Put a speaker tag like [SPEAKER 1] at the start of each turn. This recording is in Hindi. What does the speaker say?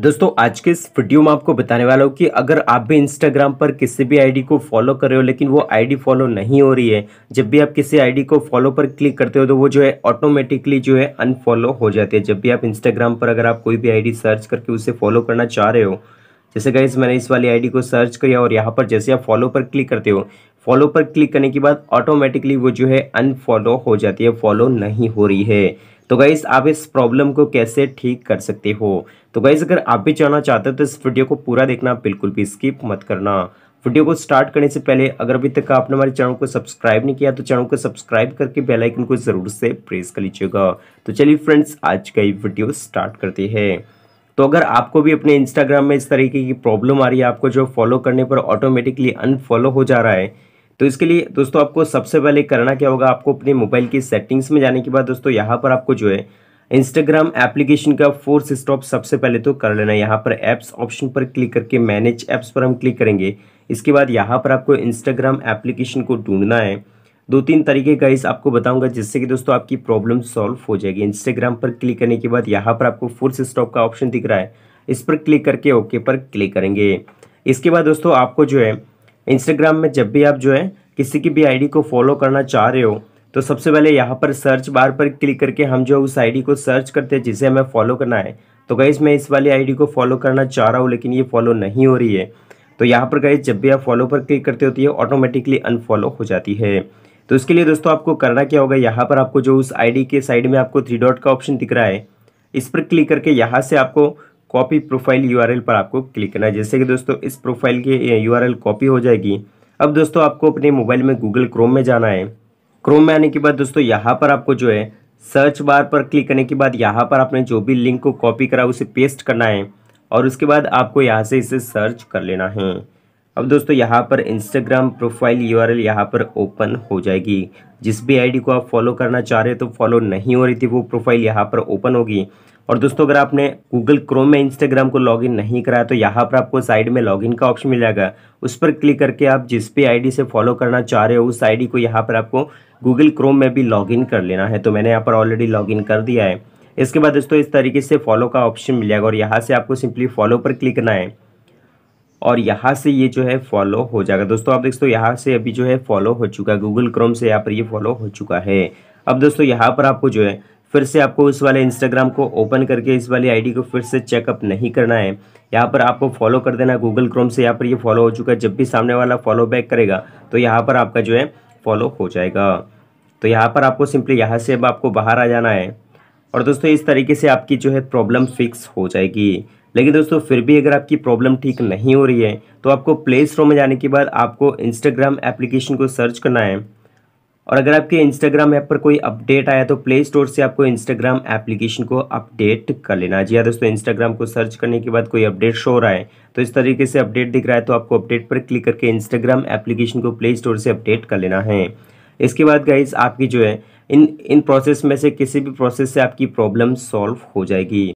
[SPEAKER 1] दोस्तों आज के इस वीडियो में आपको बताने वाला हूँ कि अगर आप भी इंस्टाग्राम पर किसी भी आईडी को फॉलो कर रहे हो लेकिन वो आईडी फॉलो नहीं हो रही है जब भी आप किसी आईडी को फॉलो पर क्लिक करते हो तो वो जो है ऑटोमेटिकली जो है अनफॉलो हो जाती है जब भी आप इंस्टाग्राम पर अगर आप कोई भी आई सर्च करके उसे फॉलो करना चाह रहे हो जैसे गाइज मैंने इस वाली आई को सर्च किया और यहाँ पर जैसे आप फॉलो पर क्लिक करते हो फॉलो पर क्लिक करने के बाद ऑटोमेटिकली वो जो है अनफॉलो हो जाती है फॉलो नहीं हो रही है तो गाइज आप इस प्रॉब्लम को कैसे ठीक कर सकते हो तो गाइज अगर आप भी जानना चाहते हो तो इस वीडियो को पूरा देखना बिल्कुल भी स्किप मत करना वीडियो को स्टार्ट करने से पहले अगर अभी तक आपने हमारे चैनल को सब्सक्राइब नहीं किया तो चैनल को सब्सक्राइब करके बेल आइकन को ज़रूर से प्रेस कर लीजिएगा तो चलिए फ्रेंड्स आज का ये वीडियो स्टार्ट करते हैं तो अगर आपको भी अपने इंस्टाग्राम में इस तरीके की प्रॉब्लम आ रही है आपको जो फॉलो करने पर ऑटोमेटिकली अनफॉलो हो जा रहा है तो इसके लिए दोस्तों आपको सबसे पहले करना क्या होगा आपको अपने मोबाइल की सेटिंग्स में जाने के बाद दोस्तों यहाँ पर आपको जो है इंस्टाग्राम एप्लीकेशन का फोर्स स्टॉप सबसे पहले तो कर लेना यहाँ पर ऐप्स ऑप्शन पर क्लिक करके मैनेज ऐप्स पर हम क्लिक करेंगे इसके बाद यहाँ पर आपको इंस्टाग्राम एप्लीकेशन को ढूंढना है दो तीन तरीके का इस आपको बताऊंगा जिससे कि दोस्तों आपकी प्रॉब्लम सॉल्व हो जाएगी इंस्टाग्राम पर क्लिक करने के बाद यहाँ पर आपको फोर्स स्टॉप का ऑप्शन दिख रहा है इस पर क्लिक करके ओके पर क्लिक करेंगे इसके बाद दोस्तों आपको जो है इंस्टाग्राम में जब भी आप जो है किसी की भी आईडी को फॉलो करना चाह रहे हो तो सबसे पहले यहाँ पर सर्च बार पर क्लिक करके हम जो उस आईडी को सर्च करते हैं जिसे हमें फॉलो करना है तो गई मैं इस वाली आईडी को फॉलो करना चाह रहा हूँ लेकिन ये फॉलो नहीं हो रही है तो यहाँ पर गई जब भी आप फॉलो पर क्लिक करते हो तो ये ऑटोमेटिकली अनफॉलो हो जाती है तो इसके लिए दोस्तों आपको करना क्या होगा यहाँ पर आपको जो उस आई के साइड में आपको थ्री डॉट का ऑप्शन दिख रहा है इस पर क्लिक करके यहाँ से आपको कॉपी प्रोफाइल यूआरएल पर आपको क्लिक करना है जैसे कि दोस्तों इस प्रोफाइल की यूआरएल कॉपी हो जाएगी अब दोस्तों आपको अपने मोबाइल में गूगल क्रोम में जाना है क्रोम में आने के बाद दोस्तों यहाँ पर आपको जो है सर्च बार पर क्लिक करने के बाद यहाँ पर आपने जो भी लिंक को कॉपी करा उसे पेस्ट करना है और उसके बाद आपको यहाँ से इसे सर्च कर लेना है अब दोस्तों यहाँ पर इंस्टाग्राम प्रोफाइल यू आर यहाँ पर ओपन हो जाएगी जिस भी आईडी को आप फॉलो करना चाह रहे हो तो फॉलो नहीं हो रही थी वो प्रोफाइल यहाँ पर ओपन होगी और दोस्तों अगर आपने गूगल क्रोम में इंस्टाग्राम को लॉगिन नहीं कराया तो यहाँ पर आपको साइड में लॉगिन का ऑप्शन मिल जाएगा उस पर क्लिक करके आप जिस भी आईडी से फॉलो करना चाह रहे हो उस आईडी को यहाँ पर आपको गूगल क्रोम में भी लॉगिन कर लेना है तो मैंने यहाँ पर ऑलरेडी लॉगिन कर दिया है इसके बाद दोस्तों इस तरीके से फॉलो का ऑप्शन मिल जाएगा और यहाँ से आपको सिंपली फॉलो पर क्लिक करना है और यहाँ से ये जो है फॉलो हो जाएगा दोस्तों आप देखते हो यहाँ से अभी जो है फॉलो हो चुका है गूगल क्रोम से यहाँ पर ये फॉलो हो चुका है अब दोस्तों यहाँ पर आपको जो है फिर से आपको उस वाले इंस्टाग्राम को ओपन करके इस वाली आईडी को फिर से चेकअप नहीं करना है यहाँ पर आपको फॉलो कर देना गूगल क्रोम से यहाँ पर ये फॉलो हो चुका है जब भी सामने वाला फॉलो बैक करेगा तो यहाँ पर आपका जो है फॉलो हो जाएगा तो यहाँ पर आपको सिंपली यहाँ से अब आपको बाहर आ जाना है और दोस्तों इस तरीके से आपकी जो है प्रॉब्लम फिक्स हो जाएगी लेकिन दोस्तों फिर भी अगर आपकी प्रॉब्लम ठीक नहीं हो रही है तो आपको प्ले स्टोर में जाने के बाद आपको इंस्टाग्राम एप्लीकेशन को सर्च करना है और अगर आपके इंस्टाग्राम ऐप पर कोई अपडेट आया तो प्ले स्टोर से आपको इंस्टाग्राम एप्लीकेशन को अपडेट कर लेना जी हाँ दोस्तों इंस्टाग्राम को सर्च करने के बाद कोई अपडेट शो रहा है तो इस तरीके से अपडेट दिख रहा है तो आपको अपडेट पर क्लिक करके इंस्टाग्राम एप्लीकेशन को प्ले स्टोर से अपडेट कर लेना है इसके बाद गाइज आपकी जो है इन इन प्रोसेस में से किसी भी प्रोसेस से आपकी प्रॉब्लम सॉल्व हो जाएगी